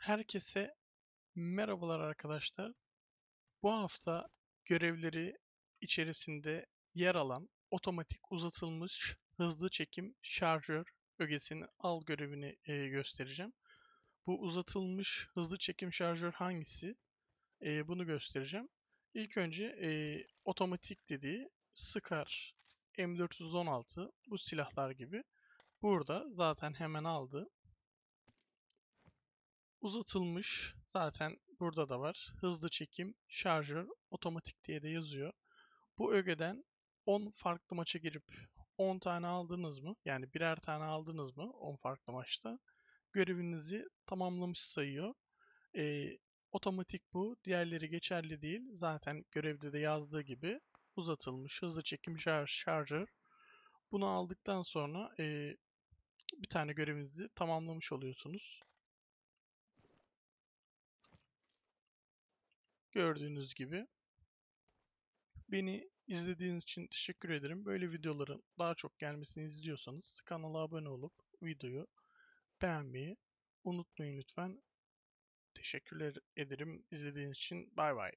Herkese merhabalar arkadaşlar. Bu hafta görevleri içerisinde yer alan otomatik uzatılmış hızlı çekim şarjör ögesinin al görevini e, göstereceğim. Bu uzatılmış hızlı çekim şarjör hangisi? E, bunu göstereceğim. İlk önce e, otomatik dediği Scar M416 bu silahlar gibi. Burada zaten hemen aldı. Uzatılmış zaten burada da var. Hızlı çekim, şarjör, otomatik diye de yazıyor. Bu ögeden 10 farklı maça girip 10 tane aldınız mı? Yani birer tane aldınız mı 10 farklı maçta? Görevinizi tamamlamış sayıyor. Ee, otomatik bu. Diğerleri geçerli değil. Zaten görevde de yazdığı gibi uzatılmış hızlı çekim şarj, şarjör. Bunu aldıktan sonra e, bir tane görevinizi tamamlamış oluyorsunuz. Gördüğünüz gibi. Beni izlediğiniz için teşekkür ederim. Böyle videoların daha çok gelmesini izliyorsanız kanala abone olup videoyu beğenmeyi unutmayın lütfen. Teşekkürler ederim izlediğiniz için. Bay bay.